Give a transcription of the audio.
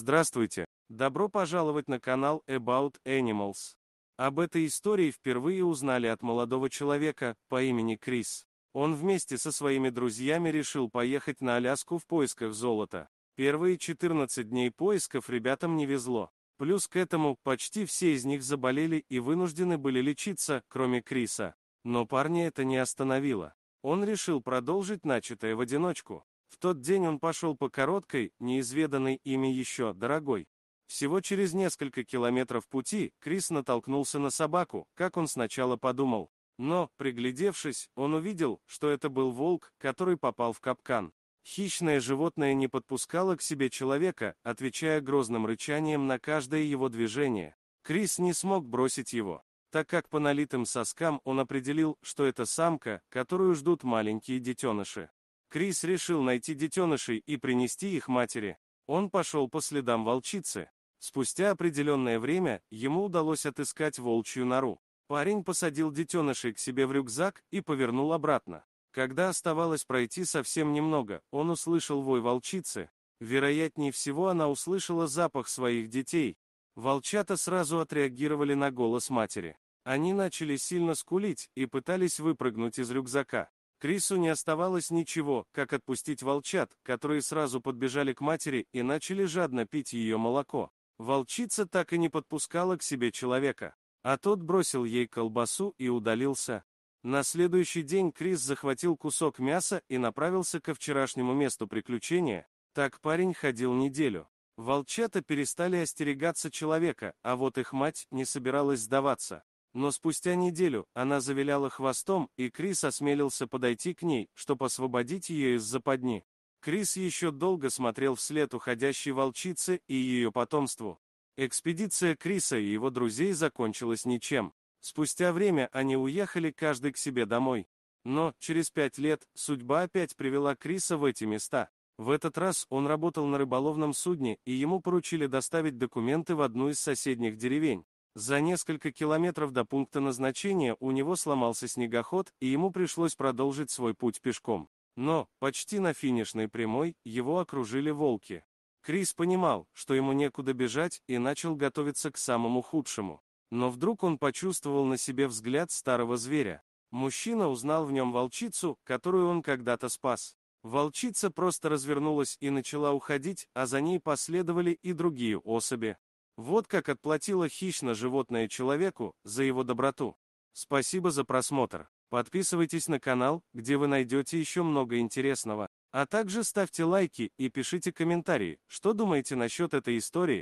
Здравствуйте! Добро пожаловать на канал About Animals. Об этой истории впервые узнали от молодого человека по имени Крис. Он вместе со своими друзьями решил поехать на Аляску в поисках золота. Первые 14 дней поисков ребятам не везло. Плюс к этому, почти все из них заболели и вынуждены были лечиться, кроме Криса. Но парня это не остановило. Он решил продолжить начатое в одиночку. В тот день он пошел по короткой, неизведанной ими еще, дорогой. Всего через несколько километров пути Крис натолкнулся на собаку, как он сначала подумал. Но, приглядевшись, он увидел, что это был волк, который попал в капкан. Хищное животное не подпускало к себе человека, отвечая грозным рычанием на каждое его движение. Крис не смог бросить его, так как по налитым соскам он определил, что это самка, которую ждут маленькие детеныши. Крис решил найти детенышей и принести их матери. Он пошел по следам волчицы. Спустя определенное время, ему удалось отыскать волчью нору. Парень посадил детенышей к себе в рюкзак и повернул обратно. Когда оставалось пройти совсем немного, он услышал вой волчицы. Вероятнее всего она услышала запах своих детей. Волчата сразу отреагировали на голос матери. Они начали сильно скулить и пытались выпрыгнуть из рюкзака. Крису не оставалось ничего, как отпустить волчат, которые сразу подбежали к матери и начали жадно пить ее молоко. Волчица так и не подпускала к себе человека, а тот бросил ей колбасу и удалился. На следующий день Крис захватил кусок мяса и направился ко вчерашнему месту приключения. Так парень ходил неделю. Волчата перестали остерегаться человека, а вот их мать не собиралась сдаваться. Но спустя неделю она завиляла хвостом, и Крис осмелился подойти к ней, чтобы освободить ее из западни. Крис еще долго смотрел вслед уходящей волчице и ее потомству. Экспедиция Криса и его друзей закончилась ничем. Спустя время они уехали каждый к себе домой. Но, через пять лет, судьба опять привела Криса в эти места. В этот раз он работал на рыболовном судне, и ему поручили доставить документы в одну из соседних деревень. За несколько километров до пункта назначения у него сломался снегоход, и ему пришлось продолжить свой путь пешком. Но, почти на финишной прямой, его окружили волки. Крис понимал, что ему некуда бежать, и начал готовиться к самому худшему. Но вдруг он почувствовал на себе взгляд старого зверя. Мужчина узнал в нем волчицу, которую он когда-то спас. Волчица просто развернулась и начала уходить, а за ней последовали и другие особи. Вот как отплатило хищно животное человеку за его доброту. Спасибо за просмотр. Подписывайтесь на канал, где вы найдете еще много интересного. А также ставьте лайки и пишите комментарии, что думаете насчет этой истории.